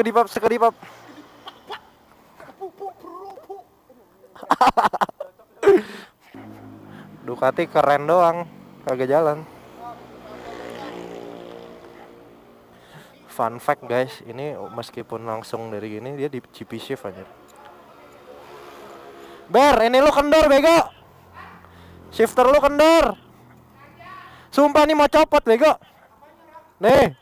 sekali sekedipap. Ducati keren doang, kagak jalan. Fun fact guys, ini meskipun langsung dari gini dia di GP shift aja. Ber, ini lu kendor bego. Shifter lu kendor. Sumpah nih mau copot bego. Nih.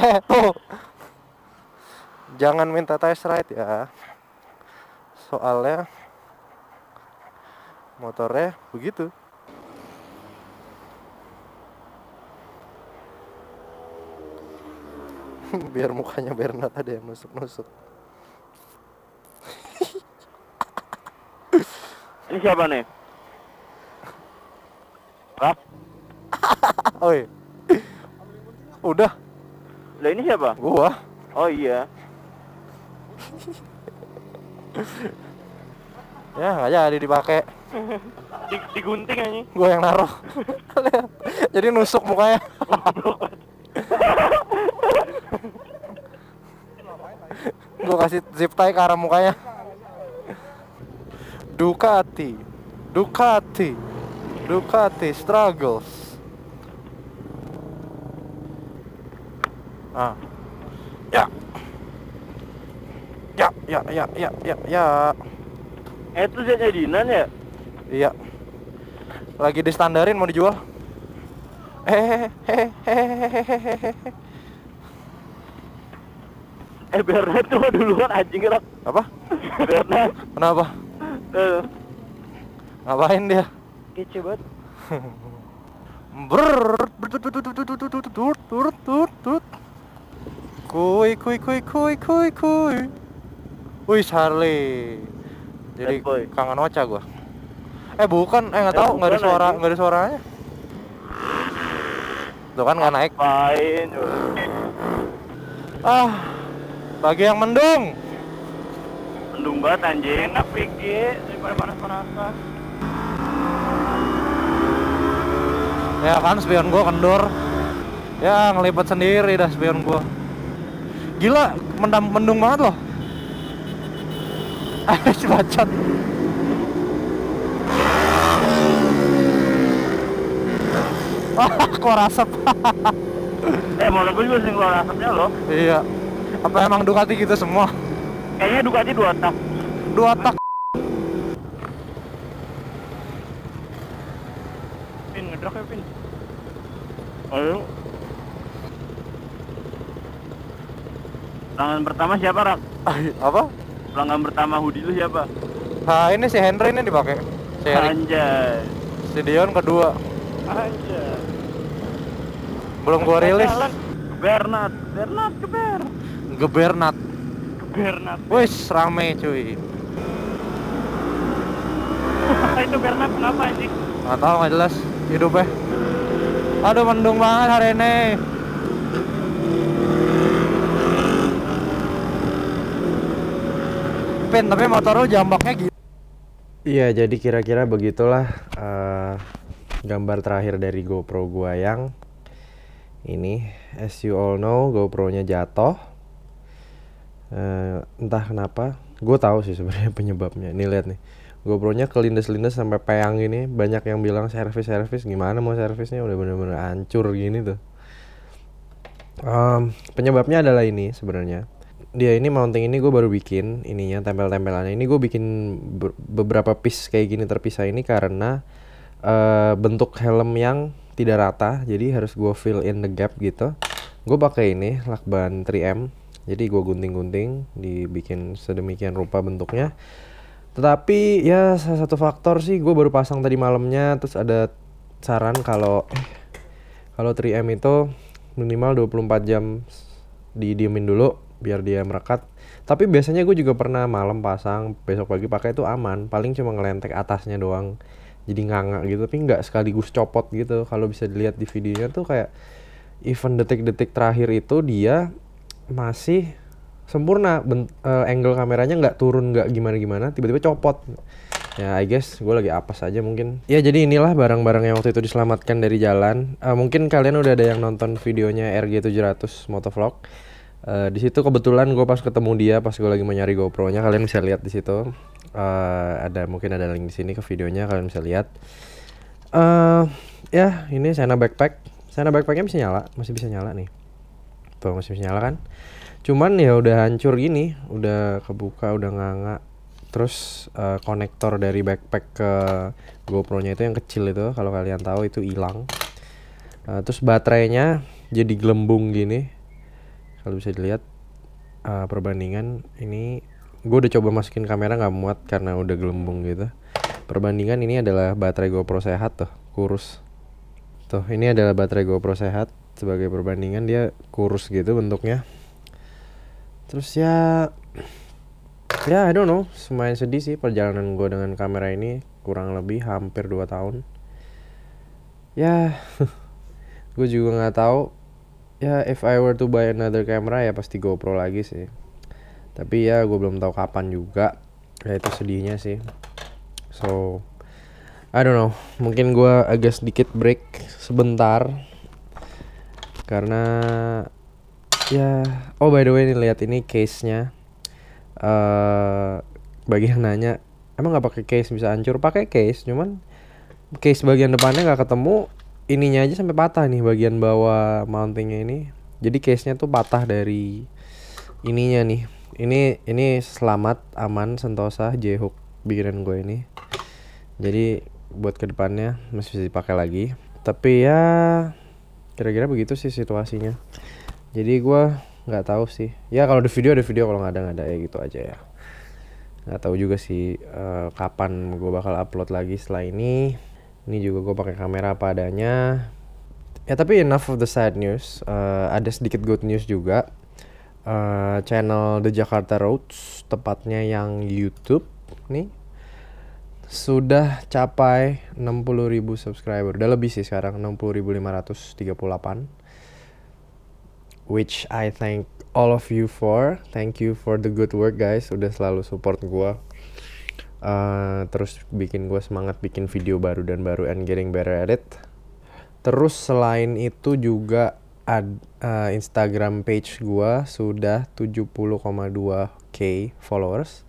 jangan minta test ride ya soalnya motornya begitu biar mukanya Bernard ada yang nusuk-nusuk ini siapa nih? Rap? Oi. Udah. Lah ini siapa? Gua. Oh iya. ya nggak jadi dipakai. Di, digunting aja. Gua yang naruh. jadi nusuk mukanya. Gua kasih zip tie ke arah mukanya. Ducati. Ducati. Ducati struggles. ah ya ya ya ya ya ya ya eh itu jadi dinan ya iya lagi di standarin mau dijual Hehehe. eh Bernard tuh duluan anjing rak apa kenapa ngapain dia kece banget brrrr, brrrr, brrrr, brrrr, brrrr, brrrr, brrrr, tut kui kui kui kui kui kui, Wih Charlie. Jadi eh, kangen wacah gua. Eh bukan, eh nggak eh, tahu, nggak ada suara, nggak ada suaranya. Tuh kan nggak naik. Main. Ah, bagi yang mendung. Mendung banget anjing, enak pikir daripada panas-panasan. Ya kan spion gua kendor. Ya ngelipat sendiri dah spion gua. Gila, mendam mendung banget loh. Ah, macet. Wah, keluar eh, mau gue juga sih keluar asapnya loh. Iya. Apa emang Ducati gitu semua? Kayaknya Ducati dua tak. Dua tak pelanggan pertama siapa rak apa pelanggan pertama hoodie lu siapa Nah, ini si Hendra ini dipakai si anjay si Dion kedua anjay belum gua rilis Bernard Bernard keber. gebernat gebernat wes rame cuy itu Bernard kenapa anjing nggak tahu nggak jelas hidupnya aduh mendung banget hari ini Pin, tapi motor lu jambaknya gitu. Iya, jadi kira-kira begitulah uh, gambar terakhir dari GoPro gua yang ini. As you all know, GoPro-nya jatuh. Uh, entah kenapa, gue tahu sih sebenarnya penyebabnya. Nih lihat nih, GoPro-nya kelindes-lindes sampai peyang gini. Banyak yang bilang service service gimana mau servisnya udah bener-bener hancur gini tuh. Um, penyebabnya adalah ini sebenarnya dia ini mounting ini gue baru bikin ininya tempel-tempelannya ini gue bikin beberapa piece kayak gini terpisah ini karena uh, bentuk helm yang tidak rata jadi harus gue fill in the gap gitu gue pakai ini lakban 3M jadi gue gunting-gunting dibikin sedemikian rupa bentuknya tetapi ya salah satu faktor sih gue baru pasang tadi malamnya terus ada saran kalau kalau 3M itu minimal 24 jam didiemin dulu biar dia merekat tapi biasanya gue juga pernah malam pasang besok pagi pakai itu aman paling cuma ngelentek atasnya doang jadi nganga gitu tapi nggak sekaligus copot gitu kalau bisa dilihat di videonya tuh kayak even detik-detik terakhir itu dia masih sempurna Bent, uh, eh, angle kameranya nggak turun nggak gimana-gimana tiba-tiba copot ya I guess gue lagi apa saja mungkin ya jadi inilah barang-barang yang waktu itu diselamatkan dari jalan uh, mungkin kalian udah ada yang nonton videonya RG700 motovlog Eh, di situ kebetulan gue pas ketemu dia pas gue lagi mau nyari GoPro-nya kalian bisa lihat di situ uh, ada mungkin ada link di sini ke videonya kalian bisa lihat uh, ya ini Sena backpack Sena backpacknya masih nyala masih bisa nyala nih tuh masih bisa nyala kan cuman ya udah hancur gini udah kebuka udah nganga terus uh, konektor dari backpack ke GoPro-nya itu yang kecil itu kalau kalian tahu itu hilang uh, terus baterainya jadi gelembung gini kalau bisa dilihat uh, perbandingan ini gue udah coba masukin kamera nggak muat karena udah gelembung gitu perbandingan ini adalah baterai GoPro sehat tuh kurus tuh ini adalah baterai GoPro sehat sebagai perbandingan dia kurus gitu bentuknya terus ya ya I don't know semuanya sedih sih perjalanan gue dengan kamera ini kurang lebih hampir 2 tahun ya gue juga nggak tahu ya if I were to buy another camera ya pasti GoPro lagi sih tapi ya gue belum tahu kapan juga ya itu sedihnya sih so I don't know mungkin gue agak sedikit break sebentar karena ya oh by the way nih lihat ini case nya uh, eh, bagi yang nanya emang nggak pakai case bisa hancur pakai case cuman case bagian depannya nggak ketemu ininya aja sampai patah nih bagian bawah mountingnya ini jadi case nya tuh patah dari ininya nih ini ini selamat aman sentosa J hook bikinan gue ini jadi buat kedepannya masih bisa dipakai lagi tapi ya kira-kira begitu sih situasinya jadi gue nggak tahu sih ya kalau di video ada video kalau nggak ada nggak ada ya gitu aja ya nggak tahu juga sih uh, kapan gue bakal upload lagi setelah ini ini juga gue pakai kamera apa adanya. Ya tapi enough of the sad news. Uh, ada sedikit good news juga. Uh, channel The Jakarta Roads, tepatnya yang YouTube nih sudah capai 60.000 subscriber. Udah lebih sih sekarang 60.538. Which I thank all of you for. Thank you for the good work guys. Udah selalu support gue uh, terus bikin gue semangat bikin video baru dan baru and getting better at it terus selain itu juga ad, uh, Instagram page gue sudah 70,2k followers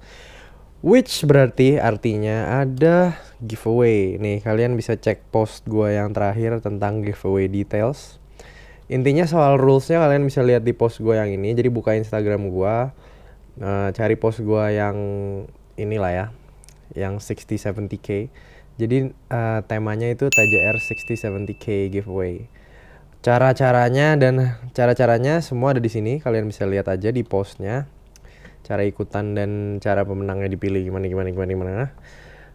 Which berarti artinya ada giveaway. Nih, kalian bisa cek post gue yang terakhir tentang giveaway details. Intinya soal rulesnya kalian bisa lihat di post gue yang ini. Jadi buka Instagram gue, uh, cari post gue yang inilah ya yang 60 70k. Jadi uh, temanya itu TJR 60 70k giveaway. Cara-caranya dan cara-caranya semua ada di sini. Kalian bisa lihat aja di postnya. Cara ikutan dan cara pemenangnya dipilih gimana gimana gimana gimana.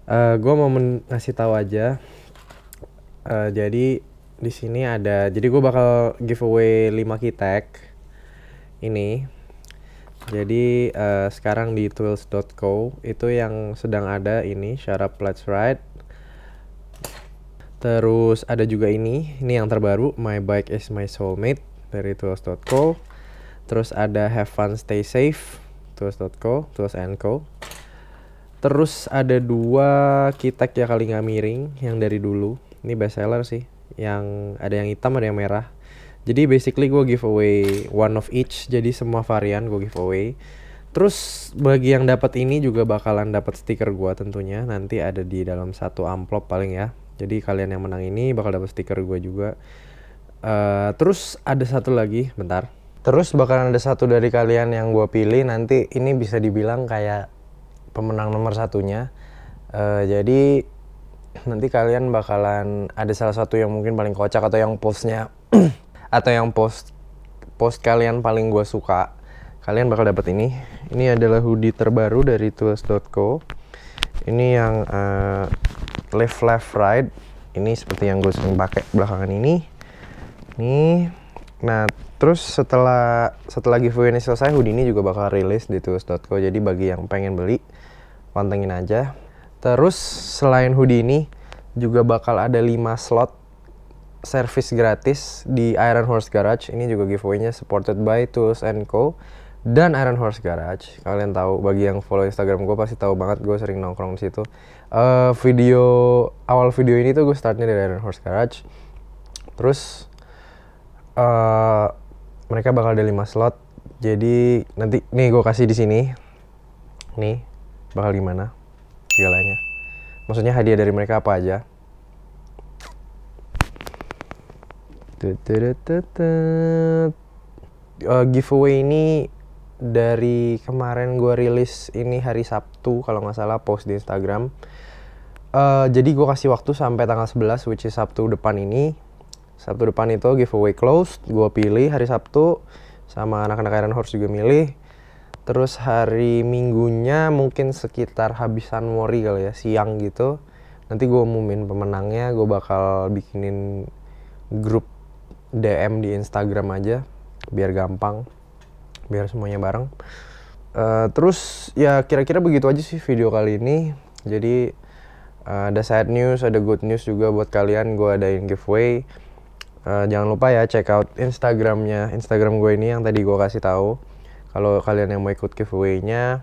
Uh, eh, gue mau ngasih tahu aja. Uh, jadi di sini ada. Jadi gue bakal giveaway 5 kitek ini jadi uh, sekarang di tools.co itu yang sedang ada ini Sharp Let's Ride. Terus ada juga ini, ini yang terbaru My Bike is My Soulmate dari tools.co. Terus ada Have Fun Stay Safe tools.co, tools and co. Terus ada dua kitak ya kali nggak miring yang dari dulu. Ini bestseller sih. Yang ada yang hitam ada yang merah jadi basically gue giveaway one of each, jadi semua varian gue giveaway. Terus bagi yang dapat ini juga bakalan dapat stiker gue tentunya. Nanti ada di dalam satu amplop paling ya. Jadi kalian yang menang ini bakal dapat stiker gue juga. Uh, terus ada satu lagi, bentar. Terus bakalan ada satu dari kalian yang gue pilih nanti ini bisa dibilang kayak pemenang nomor satunya. Uh, jadi nanti kalian bakalan ada salah satu yang mungkin paling kocak atau yang postnya atau yang post post kalian paling gue suka kalian bakal dapat ini ini adalah hoodie terbaru dari tools.co ini yang uh, left left right ini seperti yang gue sering pakai belakangan ini ini nah terus setelah setelah giveaway ini selesai hoodie ini juga bakal rilis di tools.co jadi bagi yang pengen beli pantengin aja terus selain hoodie ini juga bakal ada 5 slot service gratis di Iron Horse Garage. Ini juga giveaway-nya supported by Tools and Co dan Iron Horse Garage. Kalian tahu bagi yang follow Instagram gue pasti tahu banget gue sering nongkrong di situ. Uh, video awal video ini tuh gue startnya dari Iron Horse Garage. Terus uh, mereka bakal ada 5 slot. Jadi nanti nih gue kasih di sini. Nih bakal gimana segalanya. Maksudnya hadiah dari mereka apa aja Uh, giveaway ini dari kemarin gue rilis ini hari Sabtu kalau nggak salah post di Instagram. Uh, jadi gue kasih waktu sampai tanggal 11 which is Sabtu depan ini. Sabtu depan itu giveaway closed, gue pilih hari Sabtu sama anak-anak Iron Horse juga milih. Terus hari Minggunya mungkin sekitar habisan mori kali ya, siang gitu. Nanti gue umumin pemenangnya, gue bakal bikinin grup DM di Instagram aja biar gampang biar semuanya bareng uh, terus ya kira-kira begitu aja sih video kali ini jadi uh, ada sad news ada good news juga buat kalian gue adain giveaway uh, jangan lupa ya check out Instagramnya Instagram gue ini yang tadi gue kasih tahu kalau kalian yang mau ikut giveaway-nya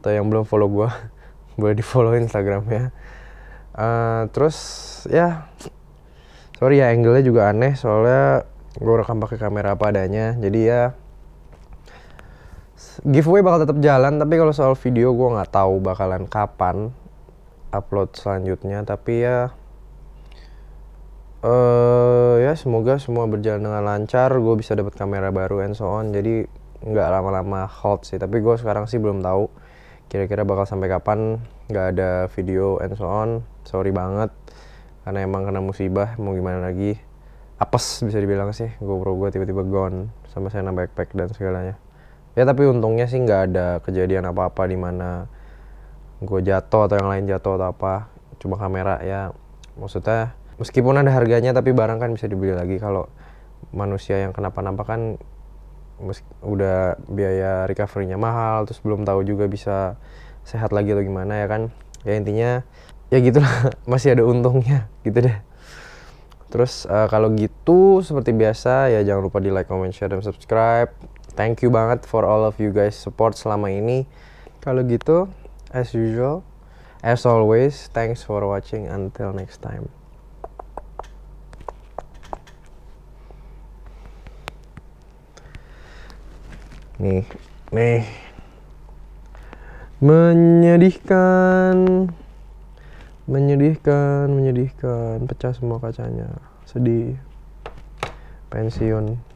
atau yang belum follow gue boleh di follow Instagramnya uh, terus ya yeah sorry ya angle-nya juga aneh soalnya gue rekam pakai kamera apa adanya jadi ya giveaway bakal tetap jalan tapi kalau soal video gue nggak tahu bakalan kapan upload selanjutnya tapi ya eh uh, ya semoga semua berjalan dengan lancar gue bisa dapat kamera baru and so on jadi nggak lama-lama hot sih tapi gue sekarang sih belum tahu kira-kira bakal sampai kapan nggak ada video and so on sorry banget karena emang kena musibah mau gimana lagi apes bisa dibilang sih GoPro gue tiba-tiba gone sama saya backpack dan segalanya ya tapi untungnya sih nggak ada kejadian apa-apa di mana gue jatuh atau yang lain jatuh atau apa cuma kamera ya maksudnya meskipun ada harganya tapi barang kan bisa dibeli lagi kalau manusia yang kenapa-napa kan udah biaya recovery-nya mahal terus belum tahu juga bisa sehat lagi atau gimana ya kan ya intinya ya gitulah masih ada untungnya gitu deh terus uh, kalau gitu seperti biasa ya jangan lupa di like comment share dan subscribe thank you banget for all of you guys support selama ini kalau gitu as usual as always thanks for watching until next time nih nih menyedihkan menyedihkan menyedihkan pecah semua kacanya sedih pensiun